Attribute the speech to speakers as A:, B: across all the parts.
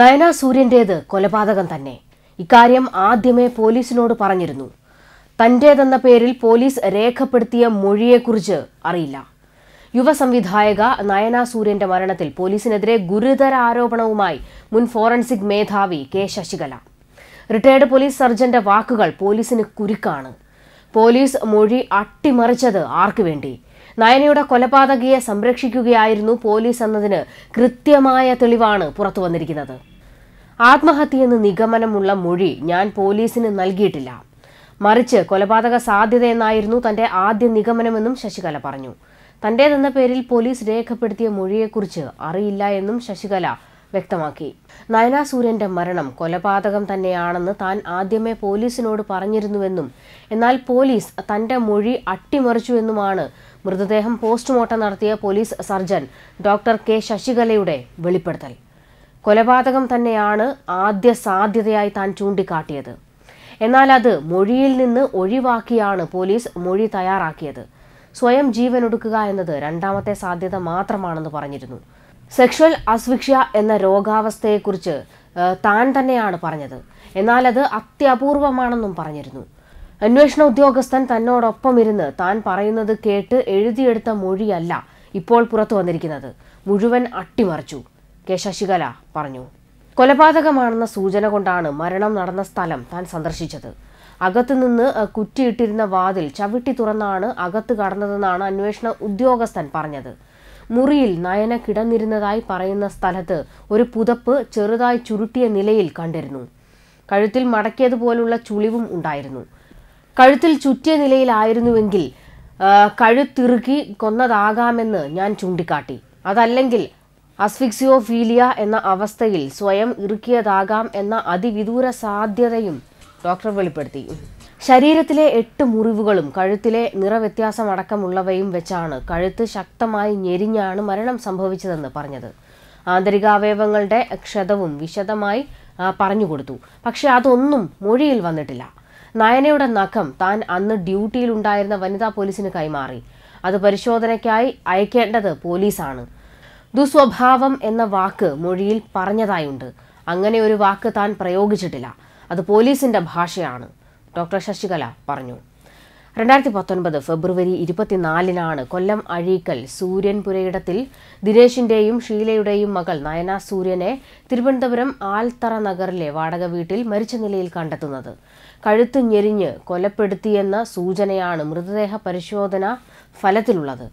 A: നയന സൂര്യന്റേത് കൊലപാതകം തന്നെ ഇക്കാര്യം ആദ്യമേ പോലീസിനോട് പറഞ്ഞിരുന്നു തന്റേതെന്ന പേരിൽ പോലീസ് രേഖപ്പെടുത്തിയ മൊഴിയെക്കുറിച്ച് അറിയില്ല യുവസംവിധായക നയന സൂര്യന്റെ മരണത്തിൽ പോലീസിനെതിരെ ഗുരുതര ആരോപണവുമായി മുൻ ഫോറൻസിക് മേധാവി കെ ശശികല റിട്ടയർഡ് പോലീസ് സർജന്റെ വാക്കുകൾ പോലീസിന് കുരുക്കാണ് പോലീസ് മൊഴി അട്ടിമറിച്ചത് ആർക്കു വേണ്ടി നയനയുടെ കൊലപാതകിയെ സംരക്ഷിക്കുകയായിരുന്നു പോലീസ് എന്നതിന് കൃത്യമായ തെളിവാണ് പുറത്തു വന്നിരിക്കുന്നത് ആത്മഹത്യയെന്ന് നിഗമനമുള്ള മൊഴി ഞാൻ പോലീസിന് നൽകിയിട്ടില്ല മറിച്ച് കൊലപാതക സാധ്യതയെന്നായിരുന്നു തന്റെ ആദ്യ നിഗമനമെന്നും ശശികല പറഞ്ഞു തന്റേതെന്ന പേരിൽ പോലീസ് രേഖപ്പെടുത്തിയ മൊഴിയെക്കുറിച്ച് അറിയില്ല എന്നും ശശികല വ്യക്തമാക്കി നയനാസൂര്യന്റെ മരണം കൊലപാതകം തന്നെയാണെന്ന് താൻ ആദ്യമേ പോലീസിനോട് പറഞ്ഞിരുന്നുവെന്നും എന്നാൽ പോലീസ് തന്റെ മൊഴി അട്ടിമറിച്ചുവെന്നുമാണ് മൃതദേഹം പോസ്റ്റ്മോർട്ടം നടത്തിയ പോലീസ് സർജൻ ഡോക്ടർ കെ ശശികലയുടെ വെളിപ്പെടുത്തൽ കൊലപാതകം തന്നെയാണ് ആദ്യ സാധ്യതയായി താൻ ചൂണ്ടിക്കാട്ടിയത് എന്നാൽ അത് മൊഴിയിൽ നിന്ന് ഒഴിവാക്കിയാണ് പോലീസ് മൊഴി തയ്യാറാക്കിയത് സ്വയം ജീവനൊടുക്കുക എന്നത് രണ്ടാമത്തെ സാധ്യത മാത്രമാണെന്ന് പറഞ്ഞിരുന്നു സെക്ഷൽ അസ്വിക്ഷ എന്ന രോഗാവസ്ഥയെക്കുറിച്ച് താൻ തന്നെയാണ് പറഞ്ഞത് എന്നാൽ അത് അത്യപൂർവമാണെന്നും പറഞ്ഞിരുന്നു അന്വേഷണ ഉദ്യോഗസ്ഥൻ തന്നോടൊപ്പം ഇരുന്ന് താൻ പറയുന്നത് കേട്ട് എഴുതിയെടുത്ത മൊഴിയല്ല ഇപ്പോൾ പുറത്തു വന്നിരിക്കുന്നത് മുഴുവൻ അട്ടിമറിച്ചു കെ ശശികല പറഞ്ഞു കൊലപാതകമാണെന്ന സൂചന കൊണ്ടാണ് മരണം നടന്ന സ്ഥലം താൻ സന്ദർശിച്ചത് അകത്തുനിന്ന് കുറ്റിയിട്ടിരുന്ന വാതിൽ ചവിട്ടി തുറന്നാണ് അകത്ത് കടന്നതെന്നാണ് അന്വേഷണ ഉദ്യോഗസ്ഥൻ പറഞ്ഞത് മുറിയിൽ നയന കിടന്നിരുന്നതായി പറയുന്ന സ്ഥലത്ത് ഒരു പുതപ്പ് ചെറുതായി ചുരുട്ടിയ നിലയിൽ കണ്ടിരുന്നു കഴുത്തിൽ മടക്കിയതുപോലുള്ള ചുളിവും ഉണ്ടായിരുന്നു കഴുത്തിൽ ചുറ്റിയ നിലയിലായിരുന്നുവെങ്കിൽ കഴുത്തിറുക്കി കൊന്നതാകാമെന്ന് ഞാൻ ചൂണ്ടിക്കാട്ടി അതല്ലെങ്കിൽ അസ്ഫിക്സിയോഫീലിയ എന്ന അവസ്ഥയിൽ സ്വയം ഇറുക്കിയതാകാം എന്ന അതിവിദൂര സാധ്യതയും ഡോക്ടർ വെളിപ്പെടുത്തി ശരീരത്തിലെ എട്ട് മുറിവുകളും കഴുത്തിലെ നിറവ്യത്യാസം അടക്കമുള്ളവയും വെച്ചാണ് കഴുത്ത് ശക്തമായി ഞെരിഞ്ഞാണ് മരണം സംഭവിച്ചതെന്ന് പറഞ്ഞത് ആന്തരികാവയവങ്ങളുടെ ക്ഷതവും വിശദമായി പറഞ്ഞുകൊടുത്തു പക്ഷെ അതൊന്നും മൊഴിയിൽ വന്നിട്ടില്ല നയനയുടെ നഖം താൻ അന്ന് ഡ്യൂട്ടിയിലുണ്ടായിരുന്ന വനിതാ പോലീസിന് കൈമാറി അത് പരിശോധനയ്ക്കായി അയക്കേണ്ടത് പോലീസാണ് ദുസ്വഭാവം എന്ന വാക്ക് മൊഴിയിൽ പറഞ്ഞതായുണ്ട് അങ്ങനെ ഒരു വാക്ക് താൻ പ്രയോഗിച്ചിട്ടില്ല അത് പോലീസിന്റെ ഭാഷയാണ് ഡോക്ടർ ശശികല പറഞ്ഞു രണ്ടായിരത്തി പത്തൊൻപത് ഫെബ്രുവരി ഇരുപത്തിനാലിനാണ് കൊല്ലം അഴീക്കൽ സൂര്യൻപുരയിടത്തിൽ ദിനേശിന്റെയും ഷീലയുടെയും മകൾ നയന സൂര്യനെ തിരുവനന്തപുരം ആൽത്തറ നഗറിലെ വാടക വീട്ടിൽ മരിച്ച നിലയിൽ കണ്ടെത്തുന്നത് കഴുത്ത് ഞെരിഞ്ഞ് കൊലപ്പെടുത്തിയെന്ന സൂചനയാണ് മൃതദേഹ പരിശോധന ഫലത്തിലുള്ളത്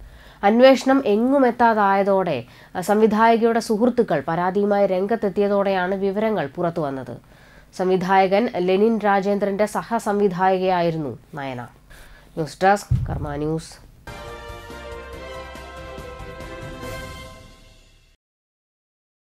A: അന്വേഷണം എങ്ങുമെത്താതായതോടെ സംവിധായകയുടെ സുഹൃത്തുക്കൾ പരാതിയുമായി രംഗത്തെത്തിയതോടെയാണ് വിവരങ്ങൾ പുറത്തുവന്നത് സംവിധായകൻ ലെനിൻ രാജേന്ദ്രന്റെ സഹസംവിധായകയായിരുന്നു Nayana news desk Karma news